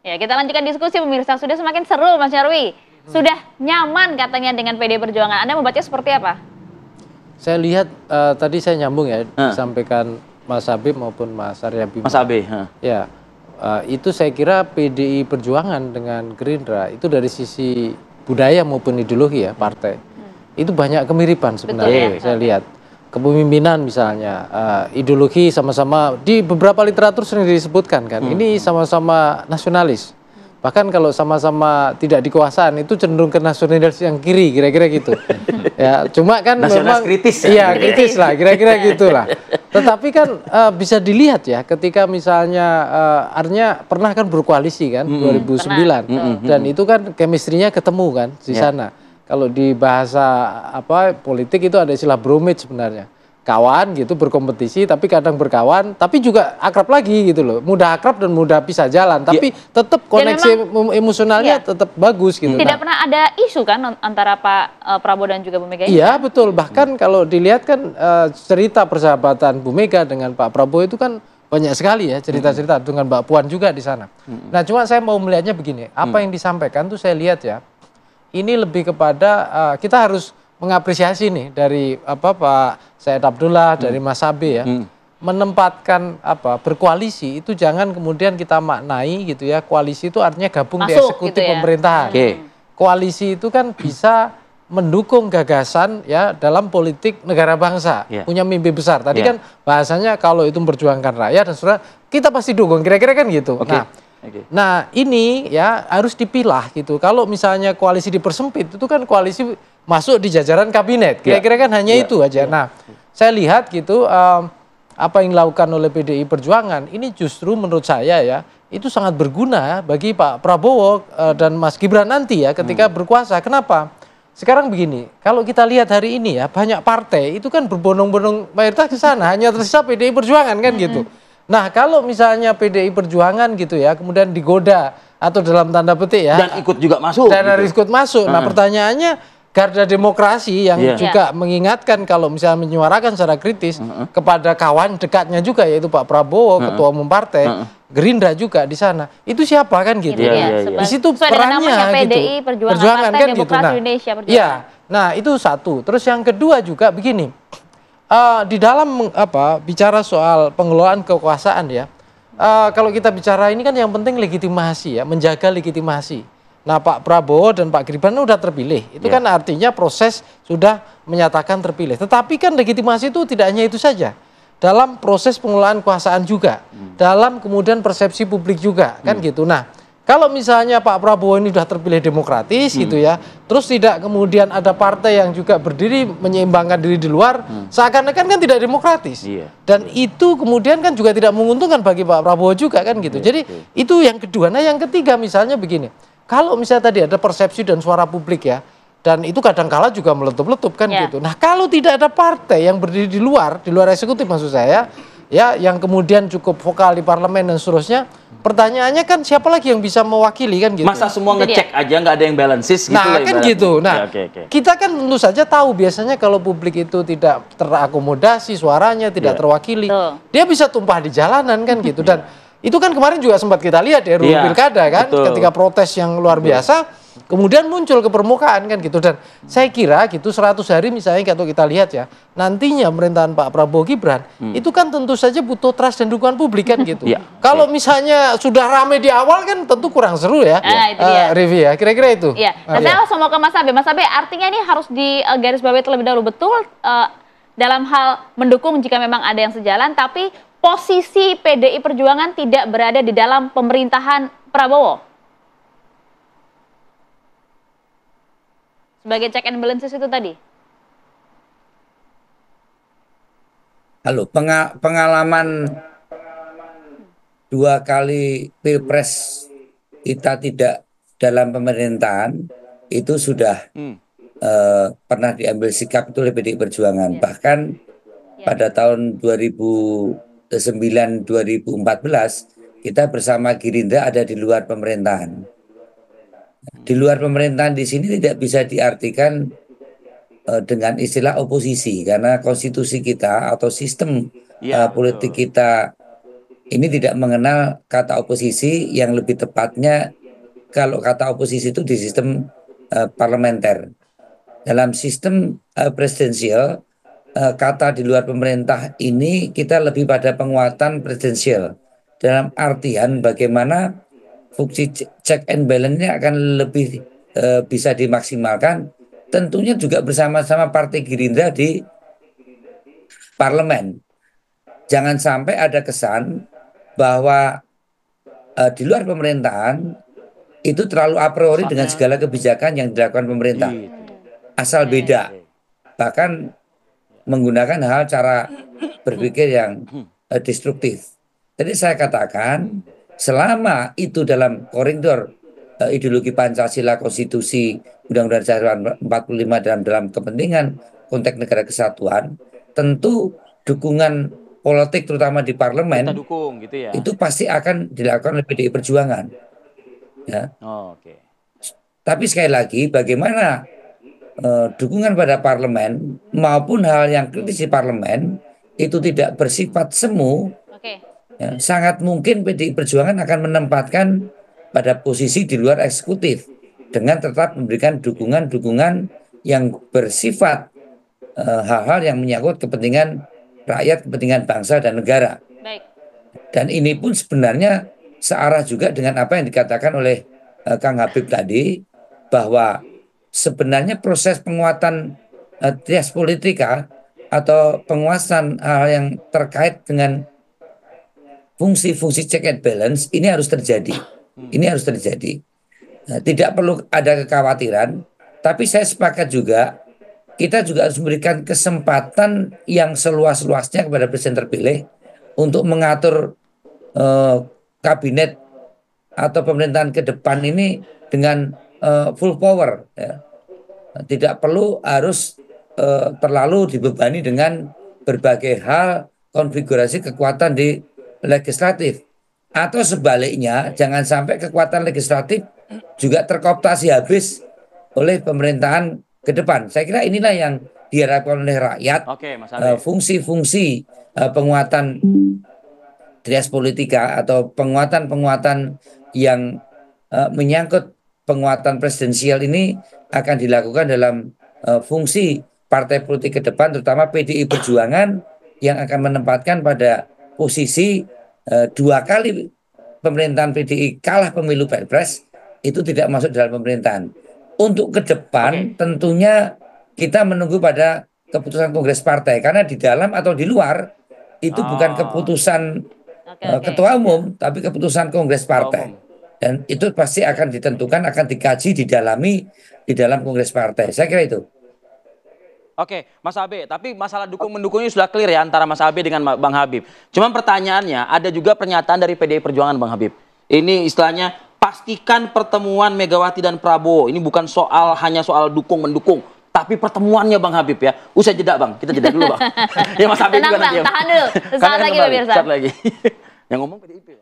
Ya, kita lanjutkan diskusi pemirsa. Sudah semakin seru Mas Nyarwi. Sudah nyaman katanya dengan PD Perjuangan. Anda membaca seperti apa? Saya lihat uh, tadi saya nyambung ya ha. disampaikan Mas Habib maupun Mas Arya Bima. Mas Abe. Ha. Ya. Uh, itu saya kira PDI Perjuangan dengan Gerindra itu dari sisi budaya maupun ideologi ya partai. Hmm. Itu banyak kemiripan sebenarnya Betul, ya? saya lihat kepemimpinan misalnya uh, ideologi sama-sama di beberapa literatur sering disebutkan kan hmm. ini sama-sama nasionalis bahkan kalau sama-sama tidak dikuasaan itu cenderung ke nasionalis yang kiri kira-kira gitu ya cuma kan nasionalis memang kritis ya ya kritis lah kira-kira gitulah tetapi kan uh, bisa dilihat ya ketika misalnya uh, artinya pernah kan berkoalisi kan mm -hmm. 2009 pernah. dan -hmm. itu kan kemistrinya ketemu kan di yeah. sana kalau di bahasa apa politik itu ada istilah bromid sebenarnya kawan gitu berkompetisi tapi kadang berkawan tapi juga akrab lagi gitu loh mudah akrab dan mudah bisa jalan tapi ya. tetap koneksi memang, emosionalnya ya. tetap bagus gitu tidak nah. pernah ada isu kan antara Pak uh, Prabowo dan juga Bu Mega iya betul bahkan hmm. kalau dilihat kan uh, cerita persahabatan Bu Mega dengan Pak Prabowo itu kan banyak sekali ya cerita-cerita hmm. dengan Mbak Puan juga di sana hmm. nah cuma saya mau melihatnya begini apa hmm. yang disampaikan tuh saya lihat ya ini lebih kepada uh, kita harus mengapresiasi nih dari apa Pak Said Abdullah hmm. dari Mas Abe ya. Hmm. Menempatkan apa berkoalisi itu jangan kemudian kita maknai gitu ya. Koalisi itu artinya gabung Masuk, di eksekutif gitu ya. pemerintahan. Okay. Koalisi itu kan bisa mendukung gagasan ya dalam politik negara bangsa yeah. punya mimpi besar tadi yeah. kan bahasanya kalau itu memperjuangkan rakyat dan saudara kita pasti dukung kira-kira kan gitu okay. nah Okay. Nah ini ya harus dipilah gitu. Kalau misalnya koalisi dipersempit itu kan koalisi masuk di jajaran kabinet. Iya. Kira-kira kan hanya yeah. itu aja. Yeah. Nah saya lihat gitu um, apa yang dilakukan oleh PDI Perjuangan ini justru menurut saya ya itu sangat berguna ya bagi Pak Prabowo uh, dan Mas Gibran nanti ya ketika hmm. berkuasa. Kenapa? Sekarang begini, kalau kita lihat hari ini ya banyak partai itu kan berbondong-bondong mayoritas ke sana hanya tersisa PDI Perjuangan kan hmm. gitu. Nah, kalau misalnya PDI Perjuangan gitu ya, kemudian digoda atau dalam tanda petik ya. Dan ikut juga masuk. Dan gitu. ikut masuk. Nah, hmm. pertanyaannya garda demokrasi yang yeah. juga yeah. mengingatkan kalau misalnya menyuarakan secara kritis uh kepada kawan dekatnya juga yaitu Pak Prabowo, uh ketua umum partai, uh Gerindra juga di sana. Itu siapa kan gitu. Yeah, yeah, yeah. Iya. Di situ Sesuai perannya PDI, gitu. Perjuangan, Perjuangan kan gitu. Nah, Indonesia, Perjuangan. Ya. Nah, itu satu. Terus yang kedua juga begini uh, di dalam apa bicara soal pengelolaan kekuasaan ya. Uh, kalau kita bicara ini kan yang penting legitimasi ya, menjaga legitimasi. Nah Pak Prabowo dan Pak Gibran sudah kan terpilih, itu yeah. kan artinya proses sudah menyatakan terpilih. Tetapi kan legitimasi itu tidak hanya itu saja, dalam proses pengelolaan kekuasaan juga, hmm. dalam kemudian persepsi publik juga kan hmm. kan gitu. Nah kalau misalnya Pak Prabowo ini sudah terpilih demokratis hmm. gitu ya, terus tidak kemudian ada partai yang juga berdiri menyeimbangkan diri di luar, hmm. seakan-akan kan tidak demokratis. Yeah. Dan yeah. itu kemudian kan juga tidak menguntungkan bagi Pak Prabowo juga kan gitu. Yeah. Jadi yeah. itu yang kedua. Nah yang ketiga misalnya begini, kalau misalnya tadi ada persepsi dan suara publik ya, dan itu kadang-kala juga meletup-letup kan yeah. gitu. Nah kalau tidak ada partai yang berdiri di luar, di luar eksekutif maksud saya, ya yang kemudian cukup vokal di parlemen dan seterusnya pertanyaannya kan siapa lagi yang bisa mewakili kan gitu masa semua ngecek aja nggak ada yang balances gitu nah lah, kan gitu nah ya, okay, okay. kita kan tentu saja tahu biasanya kalau publik itu tidak terakomodasi suaranya tidak yeah. terwakili Tuh. dia bisa tumpah di jalanan kan gitu dan ya. itu kan kemarin juga sempat kita lihat ya ruu yeah. pilkada kan Betul. ketika protes yang luar ya. biasa yeah kemudian muncul ke permukaan kan gitu dan saya kira gitu 100 hari misalnya kalau kita lihat ya nantinya pemerintahan Pak Prabowo Gibran hmm. itu kan tentu saja butuh trust dan dukungan publik kan gitu. ya. Kalau ya. misalnya sudah ramai di awal kan tentu kurang seru ya. Ah, itu Uh, ya, kira-kira itu. Iya. Ah, nah, uh, saya langsung mau ke Mas Abe. Mas Abe artinya ini harus di garis bawah terlebih dahulu betul uh, dalam hal mendukung jika memang ada yang sejalan tapi posisi PDI Perjuangan tidak berada di dalam pemerintahan Prabowo. sebagai check and balances itu tadi? Halo, pengalaman dua kali pilpres kita tidak dalam pemerintahan itu sudah hmm. uh, pernah diambil sikap itu oleh PDI Perjuangan. Yeah. Bahkan yeah. pada tahun 2009-2014 kita bersama Gerindra ada di luar pemerintahan di luar pemerintahan di sini tidak bisa diartikan uh, dengan istilah oposisi karena konstitusi kita atau sistem ya, uh, politik kita ini tidak mengenal kata oposisi yang lebih tepatnya kalau kata oposisi itu di sistem uh, parlementer. Dalam sistem uh, presidensial, uh, kata di luar pemerintah ini kita lebih pada penguatan presidensial dalam artian bagaimana fungsi check and balance-nya akan lebih e, bisa dimaksimalkan tentunya juga bersama-sama Partai Gerindra di parlemen. Jangan sampai ada kesan bahwa e, di luar pemerintahan itu terlalu a priori dengan segala kebijakan yang dilakukan pemerintah. Iya. Asal iya. beda. Bahkan menggunakan hal cara berpikir yang e, destruktif. Jadi saya katakan Selama itu dalam koridor uh, ideologi Pancasila, konstitusi, Undang-Undang Dasar 45 dalam dalam kepentingan konteks negara kesatuan, tentu dukungan politik terutama di parlemen dukung gitu ya. Itu pasti akan dilakukan oleh PDI Perjuangan. Ya. Oh, oke. Okay. Tapi sekali lagi bagaimana Uh, dukungan pada parlemen maupun hal yang kritis di parlemen itu tidak bersifat semu okay ya, sangat mungkin PDI Perjuangan akan menempatkan pada posisi di luar eksekutif dengan tetap memberikan dukungan-dukungan yang bersifat e, hal-hal uh, yang menyangkut kepentingan rakyat, kepentingan bangsa dan negara. Baik. Dan ini pun sebenarnya searah juga dengan apa yang dikatakan oleh uh, Kang Habib tadi bahwa sebenarnya proses penguatan uh, trias politika atau penguasaan hal yang terkait dengan fungsi-fungsi check and balance ini harus terjadi. Hmm. Ini harus terjadi. Nah, tidak perlu ada kekhawatiran, tapi saya sepakat juga kita juga harus memberikan kesempatan yang seluas-luasnya kepada presiden terpilih untuk mengatur eh, kabinet atau pemerintahan ke depan ini dengan eh, full power. Ya. Nah, tidak perlu harus eh, terlalu dibebani dengan berbagai hal konfigurasi kekuatan di legislatif. Atau sebaliknya, jangan sampai kekuatan legislatif juga terkooptasi habis oleh pemerintahan ke depan. Saya kira inilah yang diharapkan oleh rakyat. Eh, fungsi-fungsi eh, penguatan trias politika atau penguatan-penguatan yang eh, menyangkut penguatan presidensial ini akan dilakukan dalam fungsi partai politik ke depan, terutama PDI Perjuangan yang akan menempatkan pada posisi eh, dua kali pemerintahan PDI kalah pemilu Pilpres itu tidak masuk dalam pemerintahan. Untuk ke depan okay. tentunya kita menunggu pada keputusan Kongres Partai karena di dalam atau di luar itu oh. bukan ah. keputusan okay, eh, okay. ketua umum iya. tapi keputusan Kongres Partai. Oh. Dan itu pasti akan ditentukan akan dikaji didalami di dalam Kongres Partai. Saya kira itu. Oke, Mas Abe, tapi masalah dukung mendukungnya sudah clear ya antara Mas Abe dengan Bang Habib. Cuman pertanyaannya, ada juga pernyataan dari PDI Perjuangan Bang Habib. Ini istilahnya pastikan pertemuan Megawati dan Prabowo. Ini bukan soal hanya soal dukung mendukung, tapi pertemuannya Bang Habib ya. Usai jeda Bang, kita jeda dulu Bang. ya Mas Abe Tenang, juga ya. bang, nanti. Tahan dulu. Sesaat lagi pemirsa. Sesaat lagi. Yang ngomong PDIP.